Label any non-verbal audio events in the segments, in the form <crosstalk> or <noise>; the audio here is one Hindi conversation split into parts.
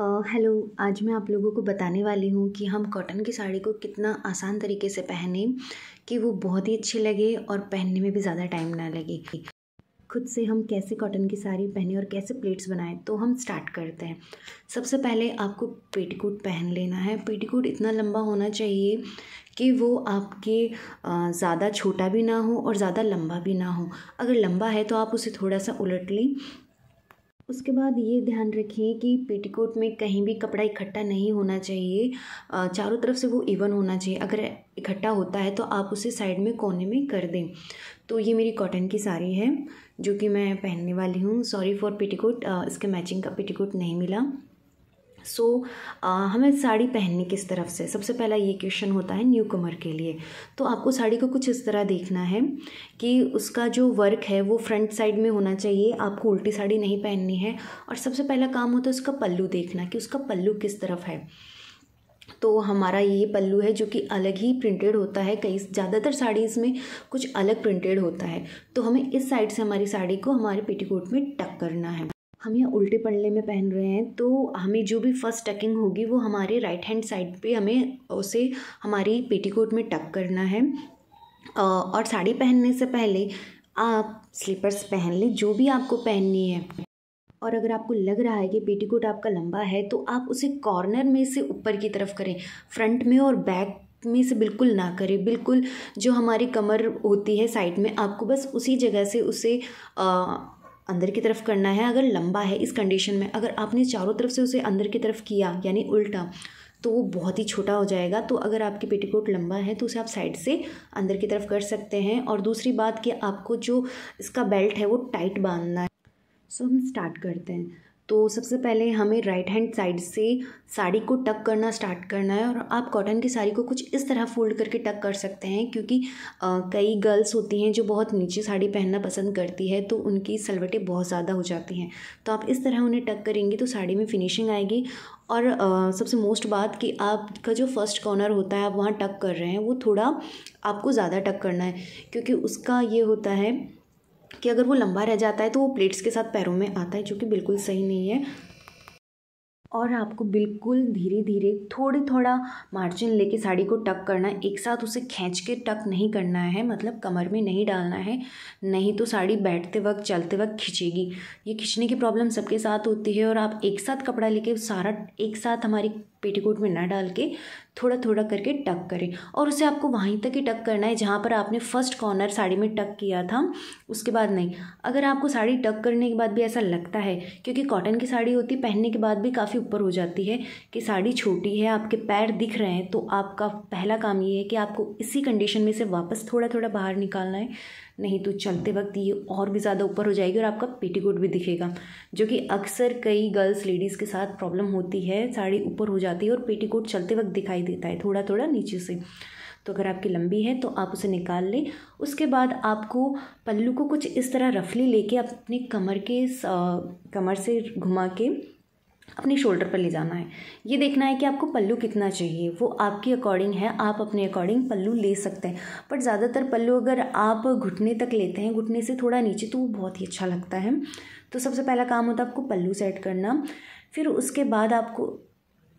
हेलो uh, आज मैं आप लोगों को बताने वाली हूँ कि हम कॉटन की साड़ी को कितना आसान तरीके से पहने कि वो बहुत ही अच्छी लगे और पहनने में भी ज़्यादा टाइम ना लगे खुद से हम कैसे कॉटन की साड़ी पहने और कैसे प्लेट्स बनाएं तो हम स्टार्ट करते हैं सबसे पहले आपको पेटीकोट पहन लेना है पेटीकोट इतना लंबा होना चाहिए कि वो आपके ज़्यादा छोटा भी ना हो और ज़्यादा लंबा भी ना हो अगर लंबा है तो आप उसे थोड़ा सा उलट लें उसके बाद ये ध्यान रखें कि पेटीकोट में कहीं भी कपड़ा इकट्ठा नहीं होना चाहिए चारों तरफ से वो इवन होना चाहिए अगर इकट्ठा होता है तो आप उसे साइड में कोने में कर दें तो ये मेरी कॉटन की साड़ी है जो कि मैं पहनने वाली हूँ सॉरी फॉर पेटीकोट इसके मैचिंग का पेटीकोट नहीं मिला सो so, हमें साड़ी पहननी किस तरफ से सबसे पहला ये क्वेश्चन होता है न्यू कमर के लिए तो आपको साड़ी को कुछ इस तरह देखना है कि उसका जो वर्क है वो फ्रंट साइड में होना चाहिए आपको उल्टी साड़ी नहीं पहननी है और सबसे पहला काम होता है उसका पल्लू देखना कि उसका पल्लू किस तरफ है तो हमारा ये पल्लू है जो कि अलग ही प्रिंटेड होता है कई ज़्यादातर साड़ीज़ में कुछ अलग प्रिंटेड होता है तो हमें इस साइड से हमारी साड़ी को हमारे पेटीकोट में टक करना है हम ये उल्टे पल्ले में पहन रहे हैं तो हमें जो भी फर्स्ट टकिंग होगी वो हमारे राइट हैंड साइड पे हमें उसे हमारी पेटीकोट में टक करना है और साड़ी पहनने से पहले आप स्लीपर्स पहन लें जो भी आपको पहननी है और अगर आपको लग रहा है कि पेटीकोट आपका लंबा है तो आप उसे कॉर्नर में से ऊपर की तरफ करें फ्रंट में और बैक में से बिल्कुल ना करें बिल्कुल जो हमारी कमर होती है साइड में आपको बस उसी जगह से उसे आ, अंदर की तरफ करना है अगर लंबा है इस कंडीशन में अगर आपने चारों तरफ से उसे अंदर की तरफ किया यानी उल्टा तो वो बहुत ही छोटा हो जाएगा तो अगर आपकी पेटीकोट लंबा है तो उसे आप साइड से अंदर की तरफ कर सकते हैं और दूसरी बात कि आपको जो इसका बेल्ट है वो टाइट बांधना है सो so, हम स्टार्ट करते हैं तो सबसे पहले हमें राइट हैंड साइड से साड़ी को टक करना स्टार्ट करना है और आप कॉटन की साड़ी को कुछ इस तरह फोल्ड करके टक कर सकते हैं क्योंकि आ, कई गर्ल्स होती हैं जो बहुत नीचे साड़ी पहनना पसंद करती है तो उनकी सलवटें बहुत ज़्यादा हो जाती हैं तो आप इस तरह उन्हें टक करेंगे तो साड़ी में फिनिशिंग आएगी और आ, सबसे मोस्ट बात कि आपका जो फर्स्ट कॉर्नर होता है आप वहाँ टक कर रहे हैं वो थोड़ा आपको ज़्यादा टक करना है क्योंकि उसका ये होता है कि अगर वो लंबा रह जाता है तो वो प्लेट्स के साथ पैरों में आता है जो कि बिल्कुल सही नहीं है और आपको बिल्कुल धीरे धीरे थोड़ी थोड़ा मार्जिन लेके साड़ी को टक करना है एक साथ उसे खींच के टक नहीं करना है मतलब कमर में नहीं डालना है नहीं तो साड़ी बैठते वक्त चलते वक्त खिंचेगी ये खिंचने की प्रॉब्लम सबके साथ होती है और आप एक साथ कपड़ा लेके सारा एक साथ हमारी पेटीकोट में ना डाल के थोड़ा थोड़ा करके टक करें और उसे आपको वहीं तक ही टक करना है जहाँ पर आपने फर्स्ट कॉर्नर साड़ी में टक किया था उसके बाद नहीं अगर आपको साड़ी टक करने के बाद भी ऐसा लगता है क्योंकि कॉटन की साड़ी होती है पहनने के बाद भी काफ़ी ऊपर हो जाती है कि साड़ी छोटी है आपके पैर दिख रहे हैं तो आपका पहला काम ये है कि आपको इसी कंडीशन में से वापस थोड़ा थोड़ा बाहर निकालना है नहीं तो चलते वक्त ये और भी ज़्यादा ऊपर हो जाएगी और आपका पेटीकोट भी दिखेगा जो कि अक्सर कई गर्ल्स लेडीज़ के साथ प्रॉब्लम होती है साड़ी ऊपर हो जाती है और पेटीकोट चलते वक्त दिखाई देता है थोड़ा थोड़ा नीचे से तो अगर आपकी लंबी है तो आप उसे निकाल लें उसके बाद आपको पल्लू को कुछ इस तरह रफली लेके अपने कमर के कमर से घुमा के अपने शोल्डर पर ले जाना है ये देखना है कि आपको पल्लू कितना चाहिए वो आपके अकॉर्डिंग है आप अपने अकॉर्डिंग पल्लू ले सकते हैं बट ज़्यादातर पल्लू अगर आप घुटने तक लेते हैं घुटने से थोड़ा नीचे तो वो बहुत ही अच्छा लगता है तो सबसे पहला काम होता है आपको पल्लू सेट करना फिर उसके बाद आपको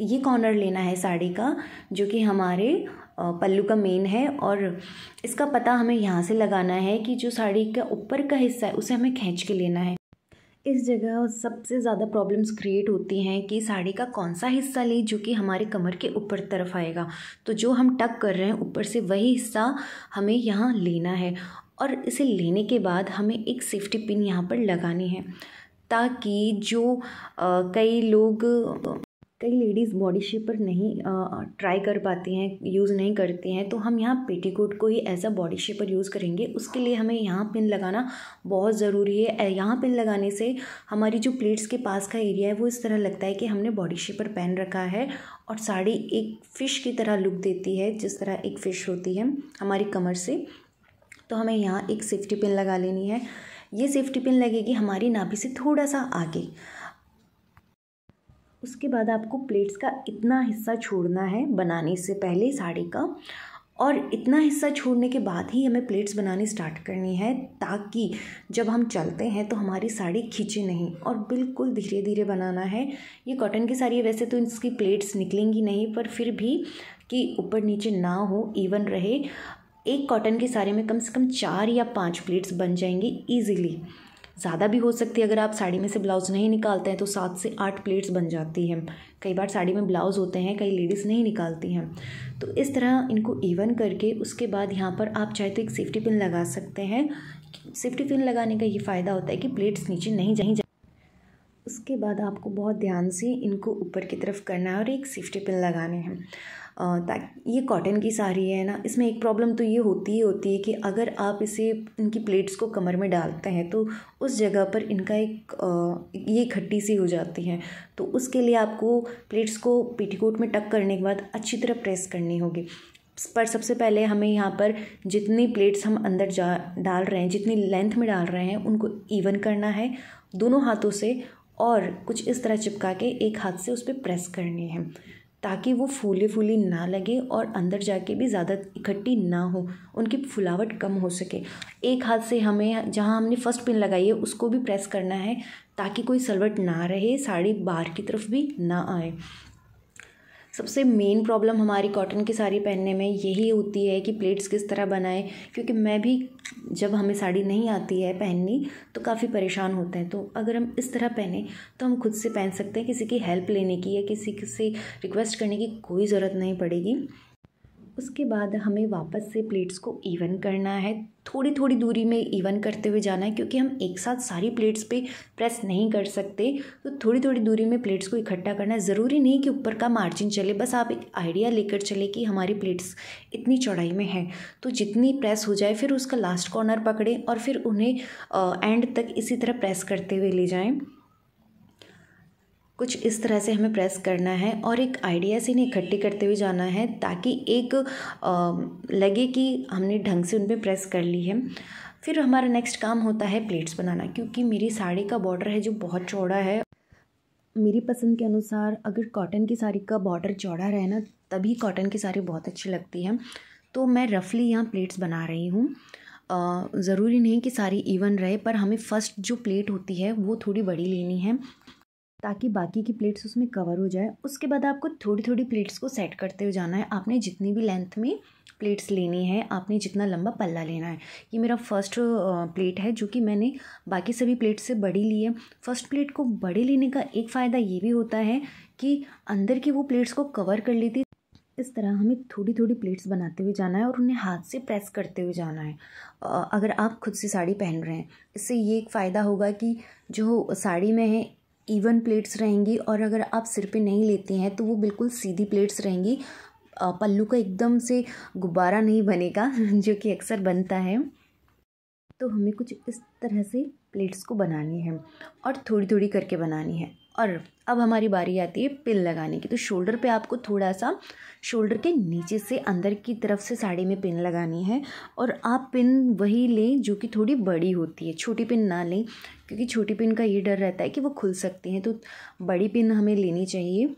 ये कॉर्नर लेना है साड़ी का जो कि हमारे पल्लू का मेन है और इसका पता हमें यहाँ से लगाना है कि जो साड़ी का ऊपर का हिस्सा है उसे हमें खींच के लेना है इस जगह सबसे ज़्यादा प्रॉब्लम्स क्रिएट होती हैं कि साड़ी का कौन सा हिस्सा ले जो कि हमारे कमर के ऊपर तरफ आएगा तो जो हम टक कर रहे हैं ऊपर से वही हिस्सा हमें यहाँ लेना है और इसे लेने के बाद हमें एक सेफ्टी पिन यहाँ पर लगानी है ताकि जो आ, कई लोग कई लेडीज़ बॉडी शेपर नहीं ट्राई कर पाती हैं यूज़ नहीं करती हैं तो हम यहाँ पेटीकोट को ही as a body shaper use करेंगे उसके लिए हमें यहाँ पिन लगाना बहुत ज़रूरी है यहाँ पिन लगाने से हमारी जो प्लेट्स के पास का एरिया है वो इस तरह लगता है कि हमने बॉडी शेपर पहन रखा है और साड़ी एक फ़िश की तरह लुक देती है जिस तरह एक फ़िश होती है हमारी कमर से तो हमें यहाँ एक सेफ्टी पिन लगा लेनी है ये सेफ्टी पिन लगेगी हमारी नाभि से थोड़ा सा आगे उसके बाद आपको प्लेट्स का इतना हिस्सा छोड़ना है बनाने से पहले साड़ी का और इतना हिस्सा छोड़ने के बाद ही हमें प्लेट्स बनानी स्टार्ट करनी है ताकि जब हम चलते हैं तो हमारी साड़ी खींचे नहीं और बिल्कुल धीरे धीरे बनाना है ये कॉटन की साड़ी है वैसे तो इसकी प्लेट्स निकलेंगी नहीं पर फिर भी कि ऊपर नीचे ना हो इवन रहे एक कॉटन की साड़ी में कम से कम चार या पाँच प्लेट्स बन जाएंगी ईजिली ज़्यादा भी हो सकती है अगर आप साड़ी में से ब्लाउज़ नहीं निकालते हैं तो सात से आठ प्लेट्स बन जाती हैं कई बार साड़ी में ब्लाउज़ होते हैं कई लेडीज़ नहीं निकालती हैं तो इस तरह इनको इवन करके उसके बाद यहाँ पर आप चाहे तो एक सेफ्टी पिन लगा सकते हैं सेफ्टी पिन लगाने का ये फ़ायदा होता है कि प्लेट्स नीचे नहीं जाएँ उसके बाद आपको बहुत ध्यान से इनको ऊपर की तरफ करना है और एक सेफ्टी पिन लगाने हैं ये कॉटन की साड़ी है ना इसमें एक प्रॉब्लम तो ये होती ही होती है कि अगर आप इसे इनकी प्लेट्स को कमर में डालते हैं तो उस जगह पर इनका एक ये खट्टी सी हो जाती है तो उसके लिए आपको प्लेट्स को पेटीकोट में टक करने के बाद अच्छी तरह प्रेस करनी होगी पर सबसे पहले हमें यहाँ पर जितनी प्लेट्स हम अंदर जा डाल रहे हैं जितनी लेंथ में डाल रहे हैं उनको इवन करना है दोनों हाथों से और कुछ इस तरह चिपका के एक हाथ से उस पर प्रेस करनी है ताकि वो फूले फूली ना लगे और अंदर जाके भी ज़्यादा इकट्ठी ना हो उनकी फुलावट कम हो सके एक हाथ से हमें जहाँ हमने फ़र्स्ट पिन लगाई है उसको भी प्रेस करना है ताकि कोई सलवट ना रहे साड़ी बाहर की तरफ भी ना आए सबसे मेन प्रॉब्लम हमारी कॉटन की साड़ी पहनने में यही होती है कि प्लेट्स किस तरह बनाएं क्योंकि मैं भी जब हमें साड़ी नहीं आती है पहननी तो काफ़ी परेशान होते हैं तो अगर हम इस तरह पहने तो हम खुद से पहन सकते हैं किसी की हेल्प लेने की या किसी से रिक्वेस्ट करने की कोई ज़रूरत नहीं पड़ेगी उसके बाद हमें वापस से प्लेट्स को इवन करना है थोड़ी थोड़ी दूरी में इवन करते हुए जाना है क्योंकि हम एक साथ सारी प्लेट्स पे प्रेस नहीं कर सकते तो थोड़ी थोड़ी दूरी में प्लेट्स को इकट्ठा करना है ज़रूरी नहीं कि ऊपर का मार्जिन चले बस आप एक आइडिया लेकर चले कि हमारी प्लेट्स इतनी चौड़ाई में है तो जितनी प्रेस हो जाए फिर उसका लास्ट कॉर्नर पकड़ें और फिर उन्हें एंड तक इसी तरह प्रेस करते हुए ले जाएँ कुछ इस तरह से हमें प्रेस करना है और एक आइडिया से इन्हें इकट्ठे करते हुए जाना है ताकि एक लगे कि हमने ढंग से उन पर प्रेस कर ली है फिर हमारा नेक्स्ट काम होता है प्लेट्स बनाना क्योंकि मेरी साड़ी का बॉर्डर है जो बहुत चौड़ा है मेरी पसंद के अनुसार अगर कॉटन की साड़ी का बॉर्डर चौड़ा रहे ना तभी कॉटन की साड़ी बहुत अच्छी लगती है तो मैं रफली यहाँ प्लेट्स बना रही हूँ ज़रूरी नहीं कि सारी इवन रहे पर हमें फ़र्स्ट जो प्लेट होती है वो थोड़ी बड़ी लेनी है ताकि बाकी की प्लेट्स उसमें कवर हो जाए उसके बाद आपको थोड़ी थोड़ी प्लेट्स को सेट करते हुए जाना है आपने जितनी भी लेंथ में प्लेट्स लेनी है आपने जितना लंबा पल्ला लेना है ये मेरा फर्स्ट प्लेट है जो कि मैंने बाकी सभी प्लेट से बड़ी ली है फर्स्ट प्लेट को बड़े लेने का एक फ़ायदा ये भी होता है कि अंदर की वो प्लेट्स को कवर कर लेती इस तरह हमें थोड़ी थोड़ी प्लेट्स बनाते हुए जाना है और उन्हें हाथ से प्रेस करते हुए जाना है अगर आप खुद से साड़ी पहन रहे हैं इससे ये एक फ़ायदा होगा कि जो साड़ी में है इवन प्लेट्स रहेंगी और अगर आप सिर पे नहीं लेते हैं तो वो बिल्कुल सीधी प्लेट्स रहेंगी पल्लू का एकदम से गुब्बारा नहीं बनेगा <laughs> जो कि अक्सर बनता है तो हमें कुछ इस तरह से प्लेट्स को बनानी है और थोड़ी थोड़ी करके बनानी है और अब हमारी बारी आती है पिन लगाने की तो शोल्डर पे आपको थोड़ा सा शोल्डर के नीचे से अंदर की तरफ से साड़ी में पिन लगानी है और आप पिन वही लें जो कि थोड़ी बड़ी होती है छोटी पिन ना लें क्योंकि छोटी पिन का ये डर रहता है कि वो खुल सकती हैं तो बड़ी पिन हमें लेनी चाहिए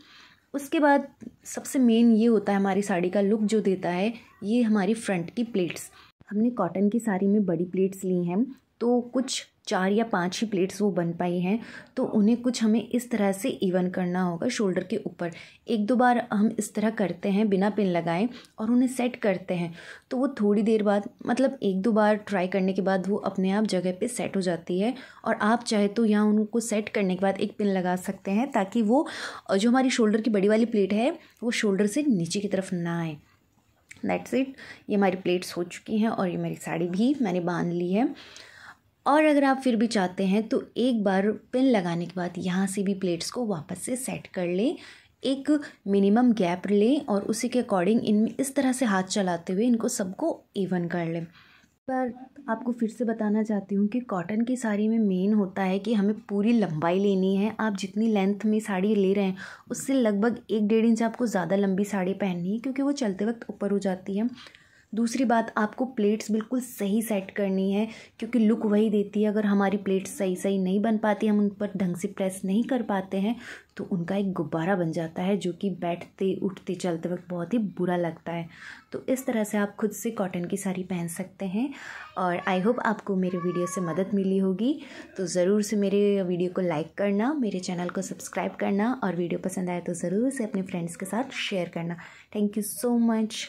उसके बाद सबसे मेन ये होता है हमारी साड़ी का लुक जो देता है ये हमारी फ्रंट की प्लेट्स हमने कॉटन की साड़ी में बड़ी प्लेट्स ली हैं तो कुछ चार या पांच ही प्लेट्स वो बन पाई हैं तो उन्हें कुछ हमें इस तरह से इवन करना होगा शोल्डर के ऊपर एक दो बार हम इस तरह करते हैं बिना पिन लगाए और उन्हें सेट करते हैं तो वो थोड़ी देर बाद मतलब एक दो बार ट्राई करने के बाद वो अपने आप जगह पे सेट हो जाती है और आप चाहे तो यहाँ उनको सेट करने के बाद एक पिन लगा सकते हैं ताकि वो जो हमारी शोल्डर की बड़ी वाली प्लेट है वो शोल्डर से नीचे की तरफ ना आए दैट्स इट ये हमारी प्लेट्स हो चुकी हैं और ये मेरी साड़ी भी मैंने बांध ली है और अगर आप फिर भी चाहते हैं तो एक बार पिन लगाने के बाद यहाँ से भी प्लेट्स को वापस से सेट कर लें एक मिनिमम गैप लें और उसी के अकॉर्डिंग इन इस तरह से हाथ चलाते हुए इनको सबको इवन कर लें पर आपको फिर से बताना चाहती हूँ कि कॉटन की साड़ी में मेन होता है कि हमें पूरी लंबाई लेनी है आप जितनी लेंथ में साड़ी ले रहे हैं उससे लगभग एक डेढ़ इंच आपको ज़्यादा लंबी साड़ी पहननी है क्योंकि वो चलते वक्त ऊपर हो जाती है दूसरी बात आपको प्लेट्स बिल्कुल सही सेट करनी है क्योंकि लुक वही देती है अगर हमारी प्लेट्स सही सही नहीं बन पाती हम उन पर ढंग से प्रेस नहीं कर पाते हैं तो उनका एक गुब्बारा बन जाता है जो कि बैठते उठते चलते वक्त बहुत ही बुरा लगता है तो इस तरह से आप खुद से कॉटन की साड़ी पहन सकते हैं और आई होप आपको मेरे वीडियो से मदद मिली होगी तो ज़रूर से मेरे वीडियो को लाइक करना मेरे चैनल को सब्सक्राइब करना और वीडियो पसंद आए तो ज़रूर से अपने फ्रेंड्स के साथ शेयर करना थैंक यू सो मच